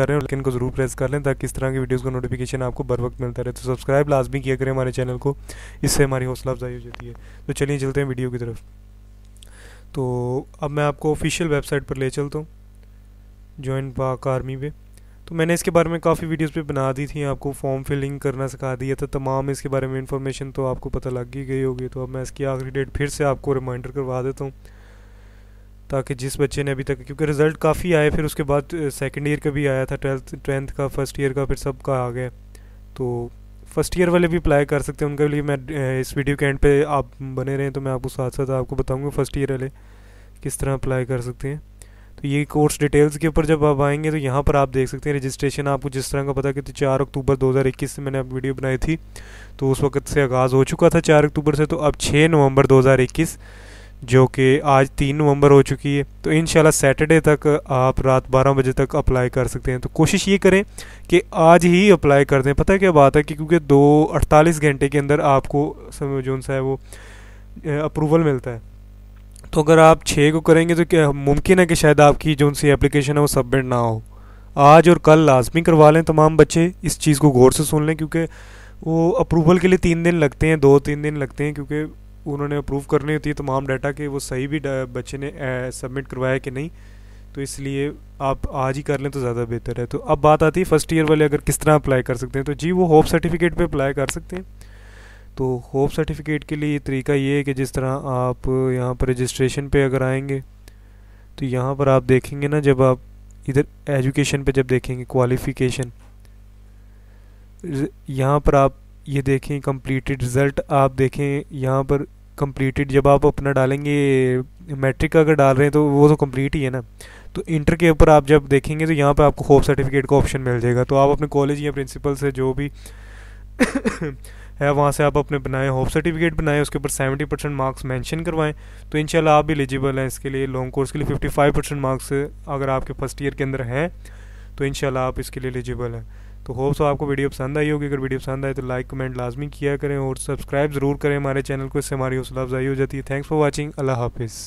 कर रहे हैं लेकिन को जरूर प्रेस कर लें ताकि इस तरह की वीडियोस का नोटिफिकेशन आपको बर वक्त मिलता रहे तो सब्सक्राइब लाजमी किया करें हमारे चैनल को इससे हमारी हौसला अफजाई हो जाती है तो चलिए चलते हैं वीडियो की तरफ तो अब मैं आपको ऑफिशियल वेबसाइट पर ले चलता हूँ जॉइन पाक आर्मी पे तो मैंने इसके बारे में काफ़ी वीडियोस पे बना दी थी आपको फॉर्म फिलिंग करना सिखा दिया था तमाम इसके बारे में इन्फॉर्मेशन तो आपको पता लग ही गई होगी तो अब मैं इसकी आखिरी डेट फिर से आपको रिमाइंडर करवा देता हूँ ताकि जिस बच्चे ने अभी तक क्योंकि रिज़ल्ट काफ़ी आए फिर उसके बाद सेकेंड ईयर का भी आया था ट्वेल्थ टेंथ का फर्स्ट ईयर का फिर सब का आ गया तो फर्स्ट ईयर वाले भी अप्लाई कर सकते हैं उनके लिए मैं इस वीडियो के एंड पे आप बने रहें तो मैं आपको साथ साथ आपको बताऊंगा फर्स्ट ईयर वाले किस तरह अप्लाई कर सकते हैं तो ये कोर्स डिटेल्स के ऊपर जब आप आएंगे तो यहाँ पर आप देख सकते हैं रजिस्ट्रेशन आपको जिस तरह का पता कि तो चार अक्टूबर 2021 से मैंने आप वीडियो बनाई थी तो उस वक्त से आगाज़ हो चुका था चार अक्टूबर से तो अब छः नवंबर 2021 जो कि आज तीन नवंबर हो चुकी है तो इन सैटरडे तक आप रात बारह बजे तक अप्लाई कर सकते हैं तो कोशिश ये करें कि आज ही अप्लाई कर दें पता क्या बात है कि क्योंकि दो अड़तालीस घंटे के अंदर आपको जो सा है वो अप्रूवल मिलता है तो अगर आप छः को करेंगे तो क्या मुमकिन है कि शायद आपकी जो सी एप्लीकेशन है वो सबमिट ना हो आज और कल लाजमी करवा लें तमाम बच्चे इस चीज़ को गौर से सुन लें क्योंकि वो अप्रूवल के लिए तीन दिन लगते हैं दो तीन दिन लगते हैं क्योंकि उन्होंने अप्रूव करनी होती है तमाम डाटा के वो सही भी बच्चे ने सबमिट करवाया कि नहीं तो इसलिए आप आज ही कर लें तो ज़्यादा बेहतर है तो अब बात आती है फ़र्स्ट ईयर वाले अगर किस तरह अप्लाई कर सकते हैं तो जी वो होप सर्टिफिकेट पे अप्लाई कर सकते हैं तो होप सर्टिफिकेट के लिए तरीका ये है कि जिस तरह आप यहाँ पर रजिस्ट्रेशन पे अगर आएंगे तो यहाँ पर आप देखेंगे ना जब आप इधर एजुकेशन पे जब देखेंगे क्वालिफिकेशन यहाँ पर आप ये देखें कम्प्लीटेड रिज़ल्ट आप देखें यहाँ पर कंप्लीटेड जब आप अपना डालेंगे मैट्रिक अगर डाल रहे हैं तो वो तो कंप्लीट ही है ना तो इंटर के ऊपर आप जब देखेंगे तो यहाँ पर आपको होप सर्टिफिकेट का ऑप्शन मिल जाएगा तो आप अपने कॉलेज या प्रिंसिपल से जो भी है वहाँ से आप अपने बनाएं होप सर्टिफिकेट बनाएं उसके ऊपर सेवेंटी परसेंट मार्क्स मैंशन करवाएं तो इन आप भी एलिजिबल हैं इसके लिए लॉन्ग कोर्स के लिए फिफ्टी फाइव परसेंट मार्क्स अगर आपके फर्स्ट ईयर के अंदर हैं तो इन आप इसके लिए एलिजिबल हैं तो होप सो आपको वीडियो पसंद आई होगी अगर वीडियो पसंद आए तो लाइक कमेंट लाजमी किया करें और सब्सक्राइब ज़रूर करें हमारे चैनल को इससे हमारी हौसला अफजाई हो जाती है थैंक्स फॉर वॉचिंग अल्लाह हाफिज़